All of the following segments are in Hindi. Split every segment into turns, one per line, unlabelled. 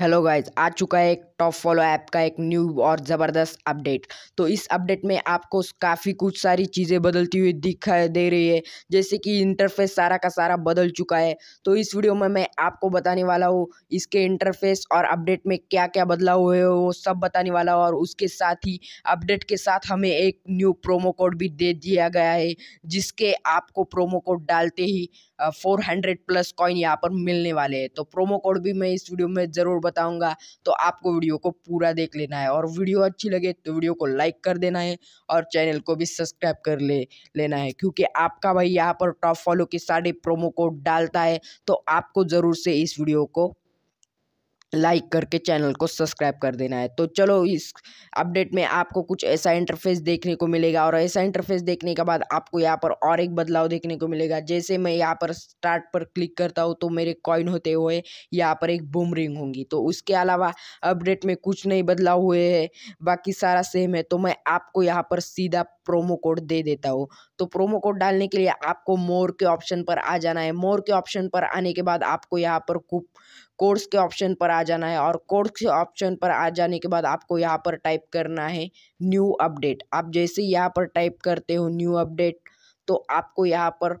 हेलो गाइज आ चुका है एक टॉप फॉलो ऐप का एक न्यू और ज़बरदस्त अपडेट तो इस अपडेट में आपको काफ़ी कुछ सारी चीज़ें बदलती हुई दिखाई दे रही है जैसे कि इंटरफेस सारा का सारा बदल चुका है तो इस वीडियो में मैं आपको बताने वाला हूँ इसके इंटरफेस और अपडेट में क्या क्या बदलाव हुए हो वो सब बताने वाला हूँ और उसके साथ ही अपडेट के साथ हमें एक न्यू प्रोमो कोड भी दे दिया गया है जिसके आपको प्रोमो कोड डालते ही फोर हंड्रेड प्लस कॉइन यहाँ पर मिलने वाले हैं तो प्रोमो कोड भी मैं इस वीडियो में ज़रूर बताऊंगा तो आपको वीडियो को पूरा देख लेना है और वीडियो अच्छी लगे तो वीडियो को लाइक कर देना है और चैनल को भी सब्सक्राइब कर ले लेना है क्योंकि आपका भाई यहाँ पर टॉप फॉलो के सारे प्रोमो कोड डालता है तो आपको ज़रूर से इस वीडियो को लाइक करके चैनल को सब्सक्राइब कर देना है तो चलो इस अपडेट में आपको कुछ ऐसा इंटरफेस देखने को मिलेगा और ऐसा इंटरफेस देखने के बाद आपको यहाँ पर और एक बदलाव देखने को मिलेगा जैसे मैं यहाँ पर स्टार्ट पर क्लिक करता हूँ तो मेरे कॉइन होते हुए यहाँ पर एक बूम रिंग होंगी तो उसके अलावा अपडेट में कुछ नहीं बदलाव हुए है बाकी सारा सेम है तो मैं आपको यहाँ पर सीधा प्रोमो कोड दे देता हो तो प्रोमो कोड डालने के लिए आपको मोर के ऑप्शन पर आ जाना है मोर के ऑप्शन पर आने के बाद आपको यहाँ पर कूप कोर्स के ऑप्शन पर आ जाना है और कोर्स के ऑप्शन पर आ जाने के बाद आपको यहाँ पर टाइप करना है न्यू अपडेट आप जैसे यहाँ पर टाइप करते हो न्यू अपडेट तो आपको यहाँ पर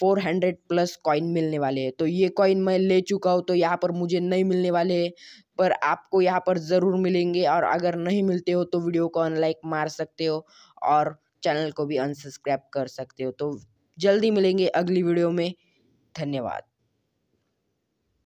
फोर हंड्रेड प्लस कॉइन मिलने वाले हैं तो ये कॉइन मैं ले चुका हूँ तो यहाँ पर मुझे नहीं मिलने वाले हैं पर आपको यहाँ पर ज़रूर मिलेंगे और अगर नहीं मिलते हो तो वीडियो को अनलाइक मार सकते हो और चैनल को भी अनसब्सक्राइब कर सकते हो तो जल्दी मिलेंगे अगली वीडियो में धन्यवाद